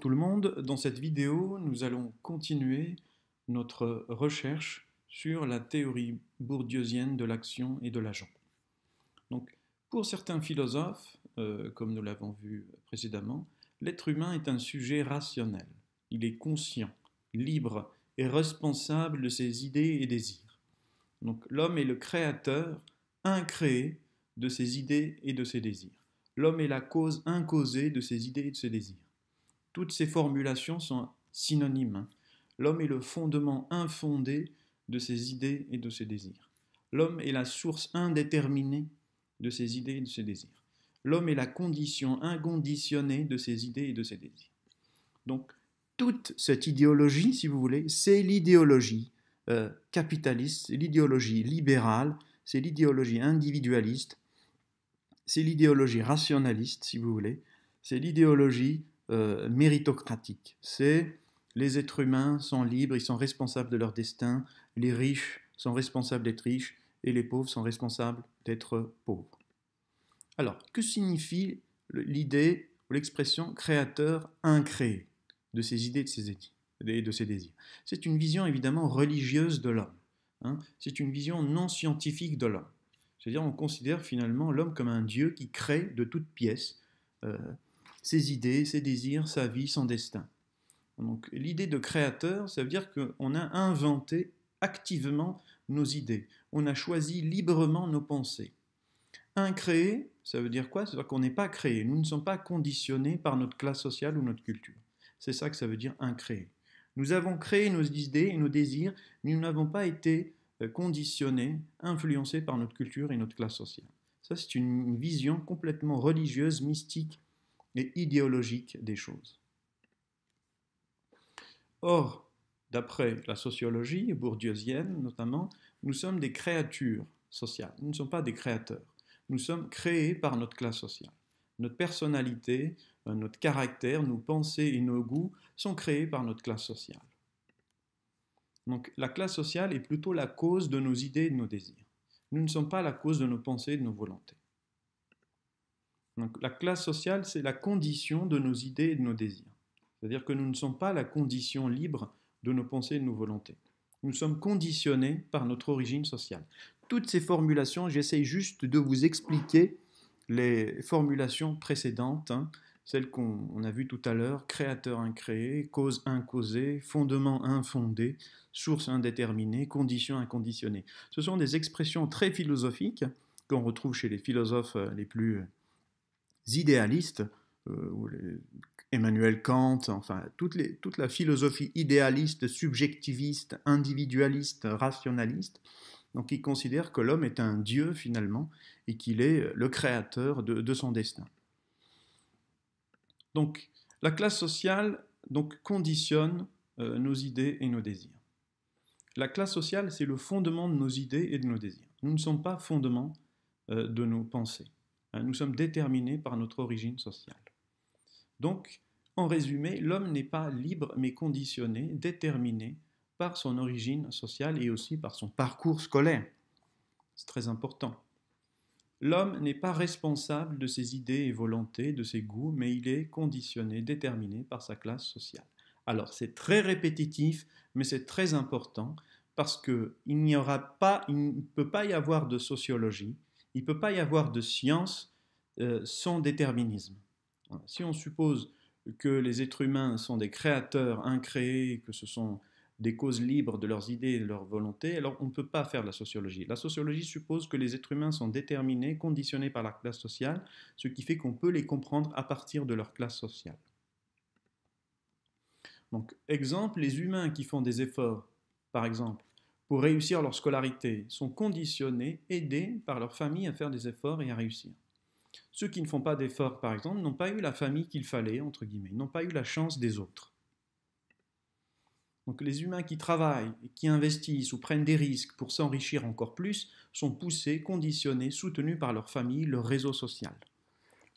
tout le monde, dans cette vidéo, nous allons continuer notre recherche sur la théorie bourdieusienne de l'action et de l'agent. Donc, pour certains philosophes, euh, comme nous l'avons vu précédemment, l'être humain est un sujet rationnel. Il est conscient, libre et responsable de ses idées et désirs. Donc, l'homme est le créateur, incréé de ses idées et de ses désirs. L'homme est la cause incausée de ses idées et de ses désirs. Toutes ces formulations sont synonymes. Hein. L'homme est le fondement infondé de ses idées et de ses désirs. L'homme est la source indéterminée de ses idées et de ses désirs. L'homme est la condition inconditionnée de ses idées et de ses désirs. Donc, toute cette idéologie, si vous voulez, c'est l'idéologie euh, capitaliste, c'est l'idéologie libérale, c'est l'idéologie individualiste, c'est l'idéologie rationaliste, si vous voulez, c'est l'idéologie euh, méritocratique. C'est les êtres humains sont libres, ils sont responsables de leur destin, les riches sont responsables d'être riches et les pauvres sont responsables d'être pauvres. Alors, que signifie l'idée ou l'expression créateur incréé de ces idées, de ces et de ces désirs C'est une vision évidemment religieuse de l'homme. Hein. C'est une vision non scientifique de l'homme. C'est-à-dire on considère finalement l'homme comme un dieu qui crée de toutes pièces. Euh, ses idées, ses désirs, sa vie, son destin. Donc l'idée de créateur, ça veut dire qu'on a inventé activement nos idées, on a choisi librement nos pensées. Incréé, ça veut dire quoi cest veut dire qu'on n'est pas créé, nous ne sommes pas conditionnés par notre classe sociale ou notre culture. C'est ça que ça veut dire incréé. Nous avons créé nos idées et nos désirs, mais nous n'avons pas été euh, conditionnés, influencés par notre culture et notre classe sociale. Ça, c'est une vision complètement religieuse, mystique et idéologique des choses. Or, d'après la sociologie bourdieusienne notamment, nous sommes des créatures sociales, nous ne sommes pas des créateurs. Nous sommes créés par notre classe sociale. Notre personnalité, euh, notre caractère, nos pensées et nos goûts sont créés par notre classe sociale. Donc la classe sociale est plutôt la cause de nos idées et de nos désirs. Nous ne sommes pas la cause de nos pensées et de nos volontés la classe sociale, c'est la condition de nos idées et de nos désirs. C'est-à-dire que nous ne sommes pas la condition libre de nos pensées et de nos volontés. Nous sommes conditionnés par notre origine sociale. Toutes ces formulations, j'essaie juste de vous expliquer les formulations précédentes, hein. celles qu'on a vues tout à l'heure, créateur incréé, cause incausée, fondement infondé, source indéterminée, condition inconditionnée. Ce sont des expressions très philosophiques qu'on retrouve chez les philosophes euh, les plus euh, idéalistes, euh, Emmanuel Kant, enfin toute, la philosophie idéaliste, subjectiviste, individualiste, rationaliste, donc ils considère que l'homme est un dieu finalement et qu'il est le créateur de, son destin. Donc la classe sociale donc, conditionne euh, nos idées et nos désirs. La classe sociale, c'est le fondement de nos idées et de nos désirs. Nous ne sommes pas fondement euh, de nos pensées. Hein, nous sommes déterminés par notre origine sociale. Donc, en résumé, l'homme n'est pas libre mais conditionné, déterminé par son origine sociale et aussi par son parcours scolaire. C'est très important. L'homme n'est pas responsable de ses idées et volontés, de ses goûts, mais il est conditionné, déterminé par sa classe sociale. Alors c'est très répétitif, mais c'est très important parce qu'il n'y aura pas, il ne peut pas y avoir de sociologie il ne peut pas y avoir de science euh, sans déterminisme. Si on suppose que les êtres humains sont des créateurs incréés, que ce sont des causes libres de leurs idées et de leurs volontés, alors on ne peut pas faire de la sociologie. La sociologie suppose que les êtres humains sont déterminés, conditionnés par la classe sociale, ce qui fait qu'on peut les comprendre à partir de leur classe sociale. Donc, exemple, les humains qui font des efforts, par exemple, pour réussir leur scolarité sont conditionnés, aidés par leur famille à faire des efforts et à réussir. Ceux qui ne font pas d'efforts, par exemple, n'ont pas eu la famille qu'il fallait, entre guillemets, n'ont pas eu la chance des autres. Donc les humains qui travaillent, qui investissent ou prennent des risques pour s'enrichir encore plus sont poussés, conditionnés, soutenus par leur famille, leur réseau social.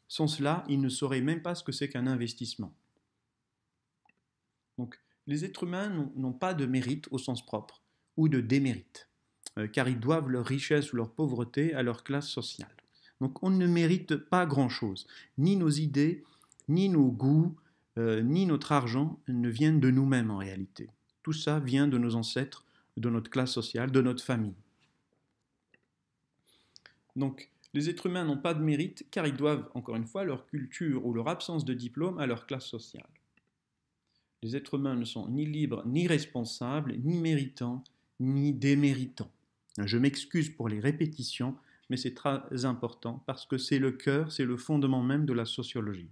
Sans cela, ils ne sauraient même pas ce que c'est qu'un investissement. Donc les êtres humains n'ont pas de mérite au sens propre ou de démérite, euh, car ils doivent leur richesse ou leur pauvreté à leur classe sociale. Donc on ne mérite pas grand-chose, ni nos idées, ni nos goûts, euh, ni notre argent ne viennent de nous-mêmes en réalité. Tout ça vient de nos ancêtres, de notre classe sociale, de notre famille. Donc, les êtres humains n'ont pas de mérite car ils doivent, encore une fois, leur culture ou leur absence de diplôme à leur classe sociale. Les êtres humains ne sont ni libres, ni responsables, ni méritants, ni déméritant. Je m'excuse pour les répétitions, mais c'est très important parce que c'est le cœur, c'est le fondement même de la sociologie.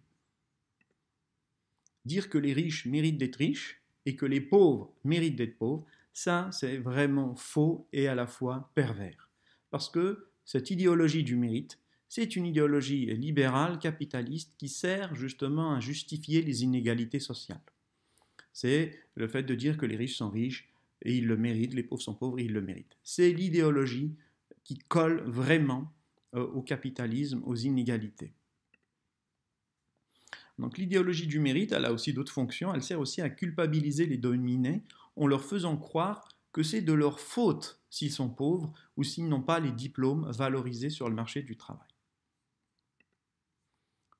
Dire que les riches méritent d'être riches et que les pauvres méritent d'être pauvres, ça c'est vraiment faux et à la fois pervers. Parce que cette idéologie du mérite, c'est une idéologie libérale, capitaliste, qui sert justement à justifier les inégalités sociales. C'est le fait de dire que les riches sont riches et ils le méritent, les pauvres sont pauvres, et ils le méritent. C'est l'idéologie qui colle vraiment euh, au capitalisme, aux inégalités. Donc l'idéologie du mérite, elle a aussi d'autres fonctions, elle sert aussi à culpabiliser les dominés en leur faisant croire que c'est de leur faute s'ils sont pauvres ou s'ils n'ont pas les diplômes valorisés sur le marché du travail.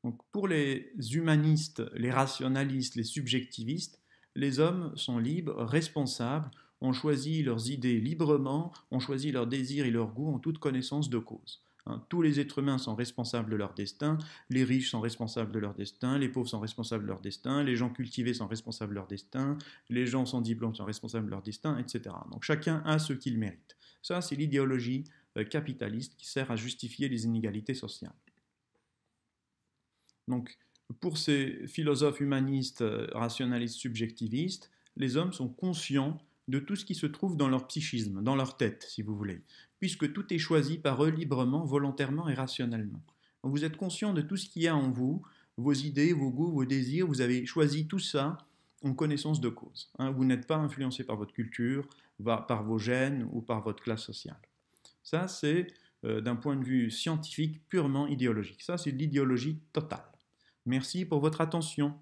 Donc pour les humanistes, les rationalistes, les subjectivistes, les hommes sont libres, responsables, on choisi leurs idées librement, ont choisi leurs désirs et leurs goûts en toute connaissance de cause. Hein. tous les êtres humains sont responsables de leur destin, les riches sont responsables de leur destin, les pauvres sont responsables de leur destin, les gens cultivés sont responsables de leur destin, les gens sans diplôme sont responsables de leur destin, etc. Donc chacun a ce qu'il mérite. Ça, c'est l'idéologie euh, capitaliste qui sert à justifier les inégalités sociales. Donc, pour ces philosophes humanistes, euh, rationalistes, subjectivistes, les hommes sont conscients de tout ce qui se trouve dans leur psychisme, dans leur tête, si vous voulez, puisque tout est choisi par eux librement, volontairement et rationnellement. Vous êtes conscient de tout ce qu'il y a en vous, vos idées, vos goûts, vos désirs, vous avez choisi tout ça en connaissance de cause. Hein. vous n'êtes pas influencé par votre culture, par vos gènes ou par votre classe sociale. Ça, c'est euh, d'un point de vue scientifique purement idéologique. Ça, c'est de l'idéologie totale. Merci pour votre attention.